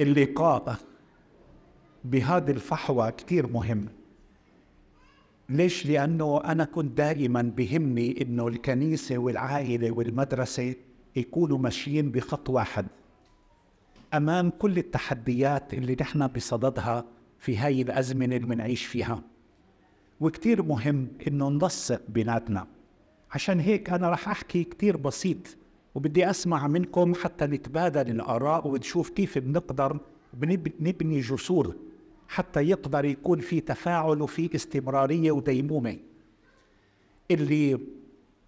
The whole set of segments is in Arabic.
اللقاء بهذه الفحوى كثير مهم ليش؟ لأنه أنا كنت دائما بهمني إنه الكنيسة والعائلة والمدرسة يكونوا ماشيين بخط واحد أمام كل التحديات اللي نحن بصددها في هاي الأزمنة اللي بنعيش فيها وكتير مهم إنه ننسق بيناتنا عشان هيك أنا رح أحكي كتير بسيط وبدي أسمع منكم حتى نتبادل الآراء ونشوف كيف بنقدر نبني جسور حتى يقدر يكون في تفاعل وفي استمرارية وديمومة اللي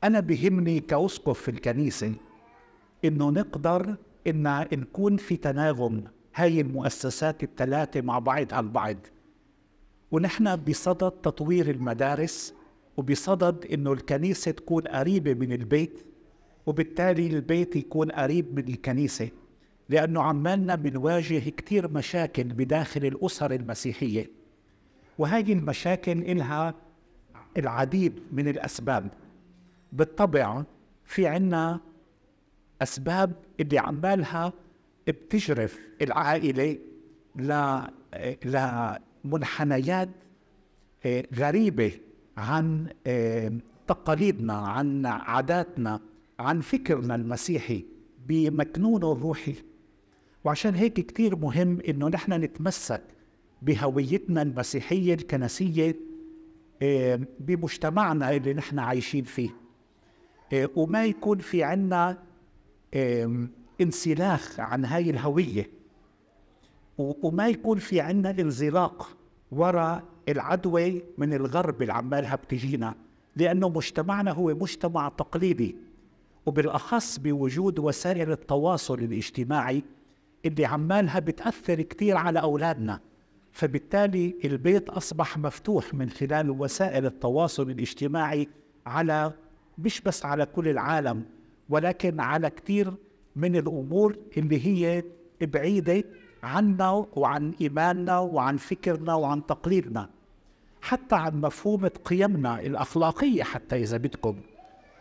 أنا بهمني كأسقف في الكنيسة إنه نقدر إن نكون في تناغم هاي المؤسسات الثلاثة مع بعضها البعض ونحن بصدد تطوير المدارس وبصدد إنه الكنيسة تكون قريبة من البيت وبالتالي البيت يكون قريب من الكنيسة لأنه عمالنا بنواجه كتير مشاكل بداخل الأسر المسيحية وهذه المشاكل إلها العديد من الأسباب بالطبع في عنا أسباب اللي عمالها بتجرف العائلة لمنحنيات آه، غريبة عن آه، تقاليدنا عن عاداتنا عن فكرنا المسيحي بمكنونه الروحي وعشان هيك كتير مهم انه نحن نتمسك بهويتنا المسيحية الكنسية بمجتمعنا اللي نحن عايشين فيه وما يكون في عنا انسلاخ عن هاي الهوية وما يكون في عنا انزلاق وراء العدوى من الغرب اللي عمالها بتجينا لأنه مجتمعنا هو مجتمع تقليدي وبالاخص بوجود وسائل التواصل الاجتماعي اللي عمالها بتاثر كثير على اولادنا فبالتالي البيت اصبح مفتوح من خلال وسائل التواصل الاجتماعي على مش بس على كل العالم ولكن على كثير من الامور اللي هي بعيده عنا وعن ايماننا وعن فكرنا وعن تقليدنا حتى عن مفهومه قيمنا الاخلاقيه حتى اذا بدكم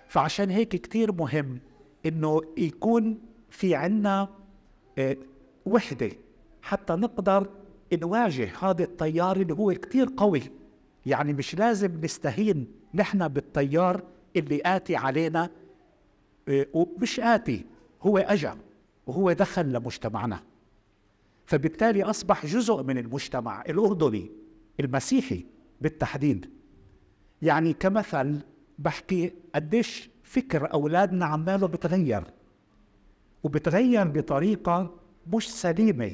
فعشان هيك كتير مهم انه يكون في عنا آه، وحدة حتى نقدر نواجه هذا التيار اللي هو كتير قوي يعني مش لازم نستهين نحن بالتيار اللي آتي علينا آه، ومش آتي هو أجا وهو دخل لمجتمعنا فبالتالي أصبح جزء من المجتمع الأردني المسيحي بالتحديد يعني كمثل بحكي قديش فكر اولادنا عماله بتغير وبتغير بطريقه مش سليمه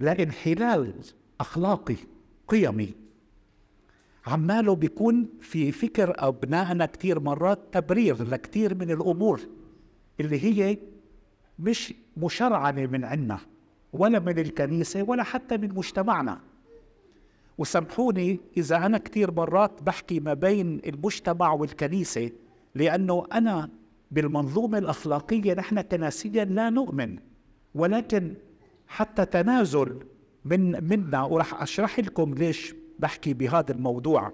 لانحلال اخلاقي قيمي عماله بيكون في فكر ابنائنا كثير مرات تبرير لكثير من الامور اللي هي مش مشرعنه من عنا ولا من الكنيسه ولا حتى من مجتمعنا وسامحوني إذا أنا كثير مرات بحكي ما بين المجتمع والكنيسة لأنه أنا بالمنظومة الأخلاقية نحن كناسيا لا نؤمن ولكن حتى تنازل من منا وراح أشرح لكم ليش بحكي بهذا الموضوع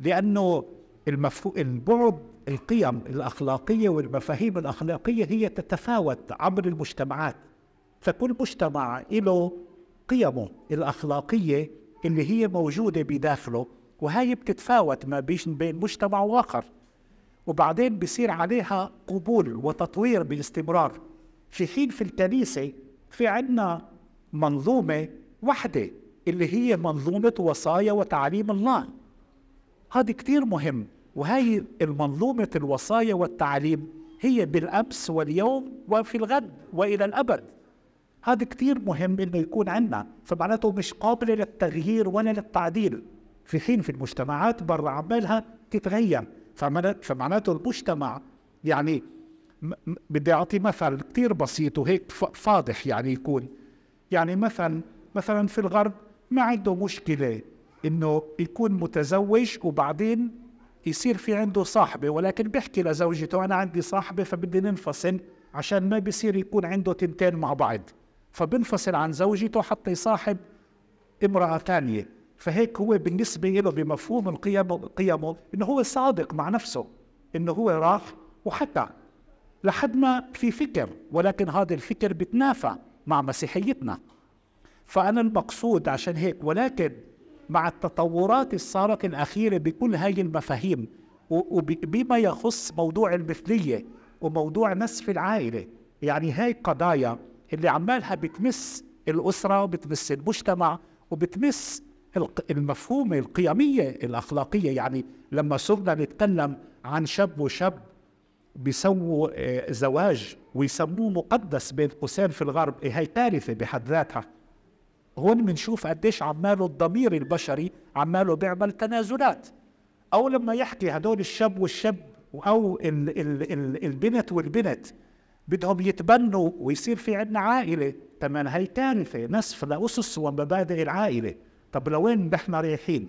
لأنه المفو... البعد القيم الأخلاقية والمفاهيم الأخلاقية هي تتفاوت عبر المجتمعات فكل مجتمع له قيمه الأخلاقية اللي هي موجودة بداخله وهي بتتفاوت ما بين مجتمع واخر وبعدين بصير عليها قبول وتطوير باستمرار في حين في الكنيسة في عندنا منظومة واحدة اللي هي منظومة وصايا وتعليم الله هذا كتير مهم وهي المنظومة الوصايا والتعليم هي بالأمس واليوم وفي الغد وإلى الأبد هذا كثير مهم انه يكون عندنا فمعناته مش قابله للتغيير ولا للتعديل في حين في المجتمعات برا عمالها تتغير فمعناته المجتمع يعني بدي اعطي مثل كثير بسيط وهيك فاضح يعني يكون يعني مثلا مثلا في الغرب ما عنده مشكله انه يكون متزوج وبعدين يصير في عنده صاحبه ولكن بيحكي لزوجته انا عندي صاحبه فبدي ننفصل عشان ما بيصير يكون عنده تنتين مع بعض فبنفصل عن زوجته حتى يصاحب امرأة ثانية فهيك هو بالنسبة له بمفهوم القيم قيمه انه هو صادق مع نفسه انه هو راح وحكى لحد ما في فكر ولكن هذا الفكر بتنافى مع مسيحيتنا فأنا المقصود عشان هيك ولكن مع التطورات الصارت الأخيرة بكل هاي المفاهيم وبما يخص موضوع المثلية وموضوع نسف العائلة يعني هاي قضايا اللي عمالها بتمس الاسره وبتمس المجتمع وبتمس المفهومة القيميه الاخلاقيه يعني لما صرنا نتكلم عن شاب وشاب بيسووا آه، زواج ويسموه مقدس بين قوسين في الغرب إيه هي كارثه بحد ذاتها هون بنشوف قديش عماله الضمير البشري عماله بيعمل تنازلات او لما يحكي هدول الشاب والشاب او البنت والبنت بدهم يتبنوا ويصير في عندنا عائله تمام هي تانفه نسف لاسس ومبادئ العائله طب لوين نحن رايحين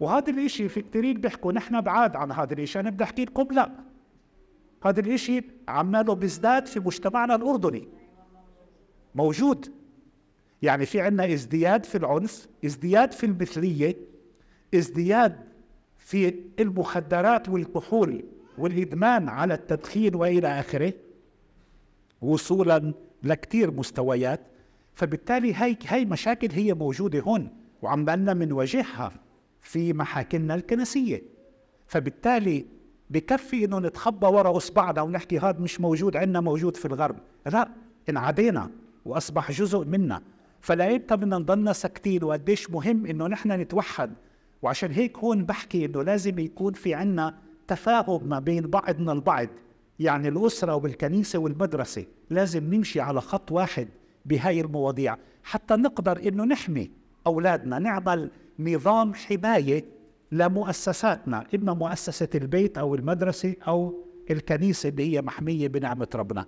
وهذا الاشي في كثيرين بيحكوا نحن بعاد عن هذا الاشي انا بدي احكي لكم لا هذا الاشي عماله بيزداد في مجتمعنا الاردني موجود يعني في عندنا ازدياد في العنف ازدياد في المثليه ازدياد في المخدرات والكحول والادمان على التدخين والى اخره وصولا لكتير مستويات فبالتالي هي هي مشاكل هي موجوده هون وعم بالنا بنواجهها في محاكمنا الكنسيه فبالتالي بكفي انه نتخبى ورا اصبعنا ونحكي هذا مش موجود عندنا موجود في الغرب لا انعدينا واصبح جزء منا فلايمتى بدنا نضلنا ساكتين وقديش مهم انه نحن نتوحد وعشان هيك هون بحكي انه لازم يكون في عنا تفاهم ما بين بعضنا البعض يعني الأسرة وبالكنيسة والمدرسة لازم نمشي على خط واحد بهاي المواضيع حتى نقدر إنه نحمي أولادنا نعمل نظام حماية لمؤسساتنا إما مؤسسة البيت أو المدرسة أو الكنيسة اللي هي محمية بنعمة ربنا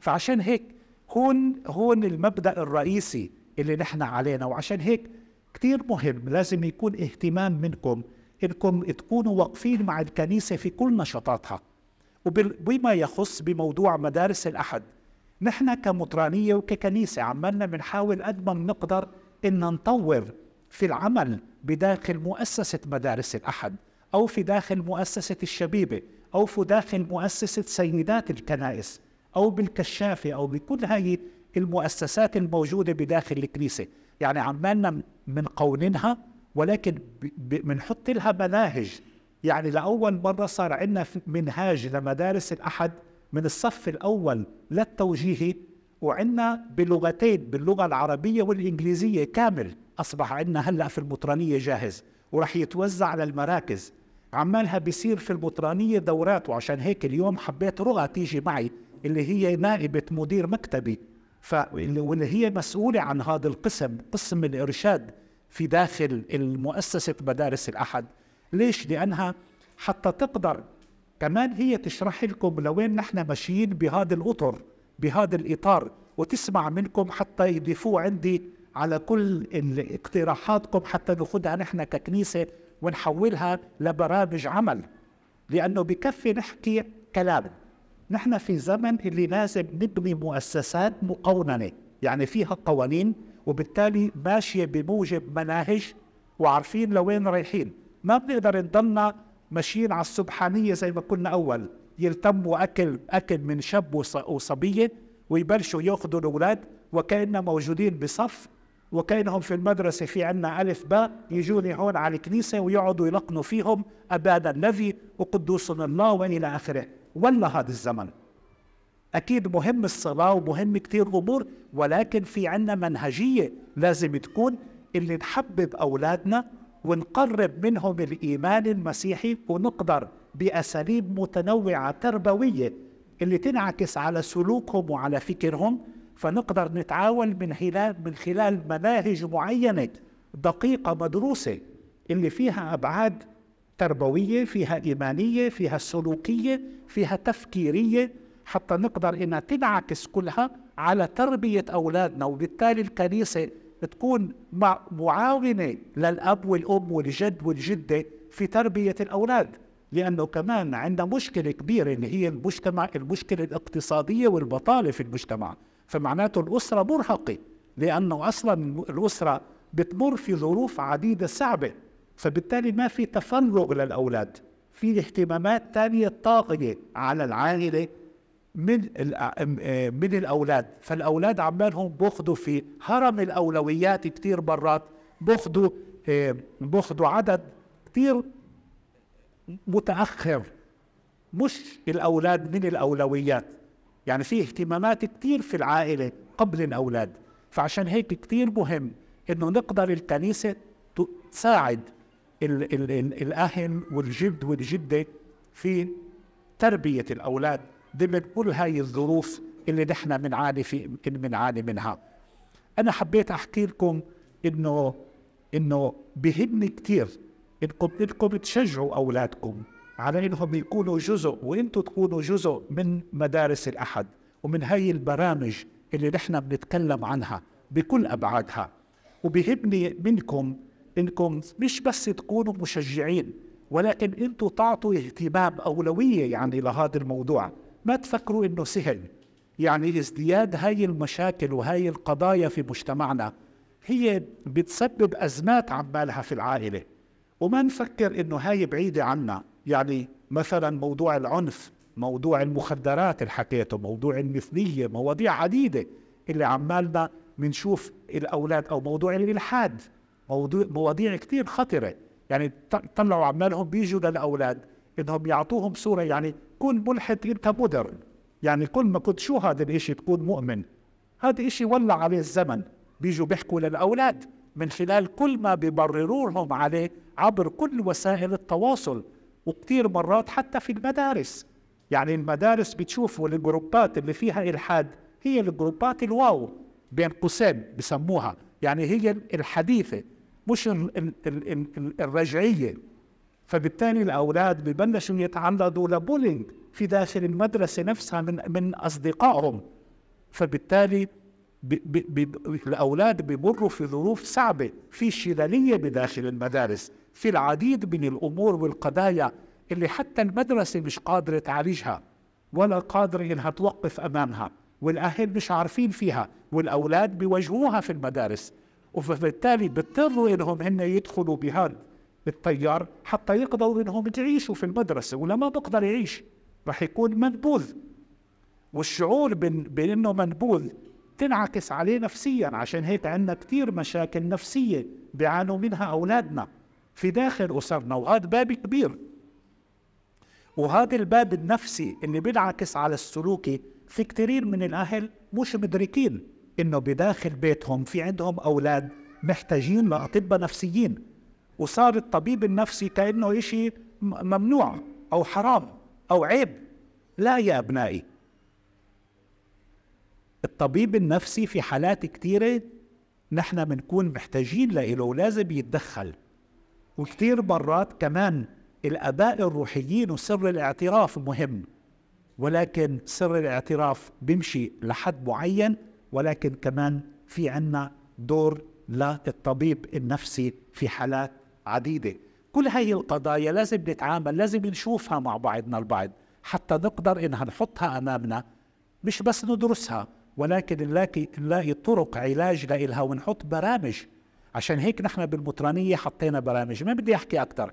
فعشان هيك هون هون المبدأ الرئيسي اللي نحن علينا وعشان هيك كتير مهم لازم يكون اهتمام منكم انكم تكونوا واقفين مع الكنيسة في كل نشاطاتها وبما يخص بموضوع مدارس الأحد نحن كمطرانية وككنيسة عمالنا بنحاول قد ما بنقدر إن نطور في العمل بداخل مؤسسة مدارس الأحد أو في داخل مؤسسة الشبيبة أو في داخل مؤسسة سيدات الكنائس أو بالكشافة أو بكل هاي المؤسسات الموجودة بداخل الكنيسة يعني عمالنا من قوننها ولكن بنحط لها مناهج يعني لأول مرة صار عندنا منهاج لمدارس الأحد من الصف الأول للتوجيهي وعندنا بلغتين باللغة العربية والإنجليزية كامل أصبح عندنا هلأ في المطرانية جاهز وراح يتوزع على المراكز عمالها بيصير في البطرانية دورات وعشان هيك اليوم حبيت رغى تيجي معي اللي هي نائبة مدير مكتبي ف... واللي هي مسؤولة عن هذا القسم قسم الإرشاد في داخل المؤسسة مدارس الأحد ليش؟ لأنها حتى تقدر كمان هي تشرح لكم لوين نحن ماشيين بهذا الأطر بهذا الإطار وتسمع منكم حتى يضيفوه عندي على كل اقتراحاتكم حتى ناخذها نحن ككنيسة ونحولها لبرامج عمل لأنه بكفي نحكي كلام نحن في زمن اللي لازم نبني مؤسسات مقوننة يعني فيها قوانين وبالتالي ماشية بموجب مناهج وعارفين لوين رايحين ما بنقدر نضلنا ماشيين على السبحانيه زي ما كنا اول يلتموا اكل اكل من شاب وصبيه ويبلشوا ياخذوا الاولاد وكاننا موجودين بصف وكانهم في المدرسه في عنا الف باء يجوني هون على الكنيسه ويقعدوا يلقنوا فيهم ابانا النبي وقدوس الله والى اخره ولا هذا الزمن اكيد مهم الصلاه ومهم كثير امور ولكن في عنا منهجيه لازم تكون اللي نحبب اولادنا ونقرب منهم الإيمان المسيحي ونقدر بأساليب متنوعة تربوية اللي تنعكس على سلوكهم وعلى فكرهم فنقدر نتعاون من خلال من خلال مناهج معينة دقيقة مدروسة اللي فيها أبعاد تربوية فيها إيمانية فيها سلوكية فيها تفكيرية حتى نقدر إنها تنعكس كلها على تربية أولادنا وبالتالي الكنيسة تكون معاونة للأب والأم والجد والجدة في تربية الأولاد لأنه كمان عندنا مشكلة كبيرة اللي هي المجتمع المشكلة الاقتصادية والبطالة في المجتمع فمعناته الأسرة مرهقة لأنه أصلا الأسرة بتمر في ظروف عديدة صعبة فبالتالي ما في تفرغ للأولاد في اهتمامات تانية طاغية على العائلة من من الاولاد فالاولاد عمالهم بياخذوا في هرم الاولويات كتير برات بياخذوا بياخذوا عدد كتير متاخر مش الاولاد من الاولويات يعني في اهتمامات كتير في العائله قبل الاولاد فعشان هيك كتير مهم انه نقدر الكنيسه تساعد الـ الـ الـ الاهل والجد والجده في تربيه الاولاد ضمن كل هاي الظروف اللي نحن بنعاني في يمكن بنعاني منها انا حبيت احكي لكم انه انه بهمني كثير انكم انكم تشجعوا اولادكم على انهم يكونوا جزء وانتم تكونوا جزء من مدارس الاحد ومن هاي البرامج اللي نحن بنتكلم عنها بكل ابعادها وبهمني منكم انكم مش بس تكونوا مشجعين ولكن انتم تعطوا اهتمام اولويه يعني لهذا الموضوع ما تفكروا انه سهل يعني ازدياد هاي المشاكل وهاي القضايا في مجتمعنا هي بتسبب ازمات عمالها في العائله وما نفكر انه هاي بعيده عنا يعني مثلا موضوع العنف موضوع المخدرات اللي حكيته موضوع المثليه مواضيع عديده اللي عمالنا بنشوف الاولاد او موضوع الالحاد موضوع مواضيع كثير خطره يعني طلعوا عمالهم بيجوا للاولاد انهم يعطوهم صوره يعني تكون ملحد انت مدر يعني كل ما كنت شو هذا الاشي تكون مؤمن هذا اشي ولع عليه الزمن بيجوا بيحكوا للاولاد من خلال كل ما بيبررورهم عليه عبر كل وسائل التواصل وكثير مرات حتى في المدارس يعني المدارس بتشوفوا الجروبات اللي فيها الحاد هي الجروبات الواو بين قوسين بسموها يعني هي الحديثه مش الرجعيه فبالتالي الأولاد ببلشوا يتعرضوا لبولينج في داخل المدرسة نفسها من من أصدقائهم فبالتالي بي بي الأولاد بيمروا في ظروف صعبة في شلالية بداخل المدارس في العديد من الأمور والقضايا اللي حتى المدرسة مش قادرة تعالجها ولا قادرة إنها توقف أمامها والأهل مش عارفين فيها والأولاد بيواجهوها في المدارس وبالتالي بيضطروا إنهم هن يدخلوا بهذا التيار حتى يقدروا انهم تعيشوا في المدرسه ولا ما بقدر يعيش راح يكون منبوذ والشعور بانه منبوذ تنعكس عليه نفسيا عشان هيك عندنا كثير مشاكل نفسيه بيعانوا منها اولادنا في داخل اسرنا وهذا باب كبير وهذا الباب النفسي اللي بينعكس على السلوكي في كثير من الاهل مش مدركين انه بداخل بيتهم في عندهم اولاد محتاجين لاطباء نفسيين وصار الطبيب النفسي كأنه شيء ممنوع أو حرام أو عيب لا يا أبنائي الطبيب النفسي في حالات كثيرة نحن بنكون محتاجين له ولازم يتدخل وكثير مرات كمان الآباء الروحيين وسر الاعتراف مهم ولكن سر الاعتراف بيمشي لحد معين ولكن كمان في عنا دور للطبيب النفسي في حالات عديدة كل هاي القضايا لازم نتعامل لازم نشوفها مع بعضنا البعض حتى نقدر إنها نحطها أمامنا مش بس ندرسها ولكن نلاقي نلاقي طرق علاج لإلها ونحط برامج عشان هيك نحن بالمطرانية حطينا برامج ما بدي أحكي أكثر